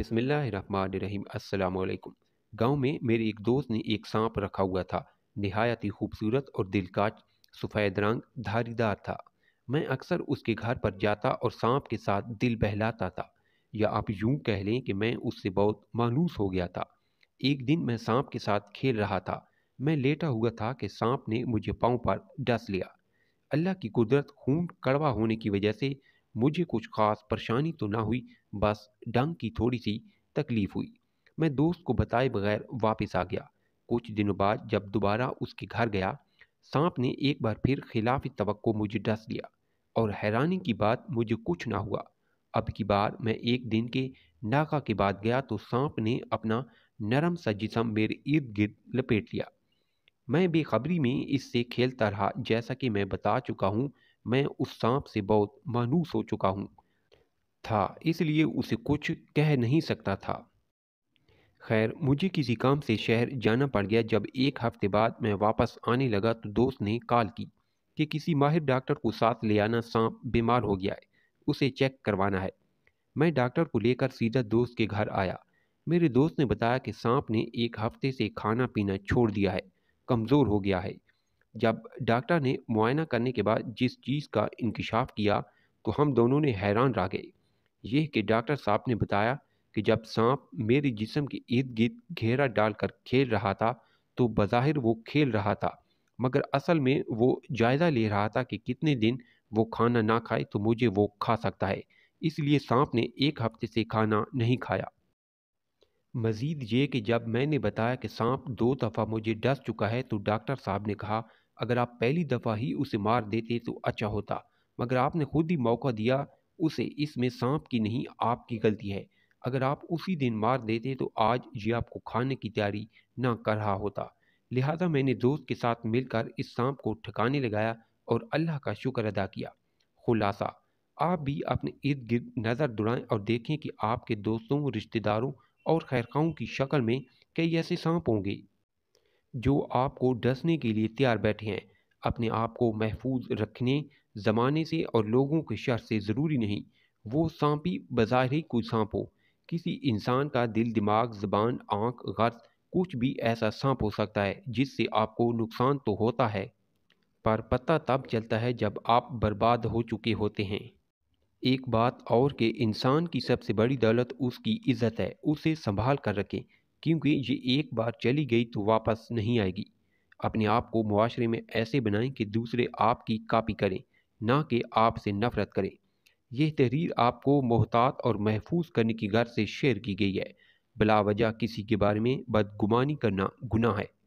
बिसमीम असलकुम गांव में मेरे एक दोस्त ने एक सांप रखा हुआ था नहायत ही खूबसूरत और दिलकाच सफ़ेद रंग धारीदार था मैं अक्सर उसके घर पर जाता और सांप के साथ दिल बहलाता था या आप यूं कह लें कि मैं उससे बहुत मानूस हो गया था एक दिन मैं सांप के साथ खेल रहा था मैं लेटा हुआ था कि सांप ने मुझे पाँव पर डस लिया अल्लाह की कुदरत खून कड़वा होने की वजह से मुझे कुछ खास परेशानी तो ना हुई बस डंग की थोड़ी सी तकलीफ़ हुई मैं दोस्त को बताए बगैर वापस आ गया कुछ दिनों बाद जब दोबारा उसके घर गया सांप ने एक बार फिर खिलाफ तो मुझे डस लिया और हैरानी की बात मुझे कुछ ना हुआ अब की बार मैं एक दिन के नाका के बाद गया तो सांप ने अपना नरम सा जिसम मेरे इर्द गिर्द लपेट लिया मैं बेखबरी में इससे खेलता रहा जैसा कि मैं बता चुका हूँ मैं उस सांप से बहुत मानूस हो चुका हूँ था इसलिए उसे कुछ कह नहीं सकता था खैर मुझे किसी काम से शहर जाना पड़ गया जब एक हफ्ते बाद मैं वापस आने लगा तो दोस्त ने कॉल की कि किसी माहिर डॉक्टर को साथ ले आना सांप बीमार हो गया है उसे चेक करवाना है मैं डॉक्टर को लेकर सीधा दोस्त के घर आया मेरे दोस्त ने बताया कि सांप ने एक हफ्ते से खाना पीना छोड़ दिया है कमज़ोर हो गया है जब डॉक्टर ने मुआयना करने के बाद जिस चीज़ का इंकशाफ किया तो हम दोनों ने हैरान रह गए यह कि डॉक्टर साहब ने बताया कि जब सांप मेरे जिसम के इर्द गिर्द घेरा डालकर खेल रहा था तो बज़ाहिर वो खेल रहा था मगर असल में वो जायज़ा ले रहा था कि कितने दिन वो खाना ना खाए तो मुझे वो खा सकता है इसलिए सांप ने एक हफ्ते से खाना नहीं खाया मज़ीद ये कि जब मैंने बताया कि सांप दो दफ़ा मुझे डस चुका है तो डॉक्टर साहब ने कहा अगर आप पहली दफ़ा ही उसे मार देते तो अच्छा होता मगर आपने खुद ही मौका दिया उसे इसमें सांप की नहीं आपकी गलती है अगर आप उसी दिन मार देते तो आज ये आपको खाने की तैयारी ना कर रहा होता लिहाजा मैंने दोस्त के साथ मिलकर इस सांप को ठिकाने लगाया और अल्लाह का शुक्र अदा किया खुलासा आप भी अपने इर्द गिर्द नज़र दौड़ाएँ और देखें कि आपके दोस्तों रिश्तेदारों और खैरखाओं की शक्ल में कई ऐसे सांप होंगे जो आपको डसने के लिए तैयार बैठे हैं अपने आप को महफूज रखने ज़माने से और लोगों के शर से ज़रूरी नहीं वो सांप ही बज़ाहिर ही कोई सांप हो किसी इंसान का दिल दिमाग ज़बान आँख गर्द कुछ भी ऐसा सांप हो सकता है जिससे आपको नुकसान तो होता है पर पता तब चलता है जब आप बर्बाद हो चुके होते हैं एक बात और कि इंसान की सबसे बड़ी दौलत उसकी इज़्ज़त है उसे संभाल कर रखें क्योंकि ये एक बार चली गई तो वापस नहीं आएगी अपने आप को मुआरे में ऐसे बनाएं कि दूसरे आपकी कापी करें ना कि आपसे नफरत करें यह तहरीर आपको मोहतात और महफूज करने की गर्ज से शेयर की गई है बला वजह किसी के बारे में बदगुमानी करना गुनाह है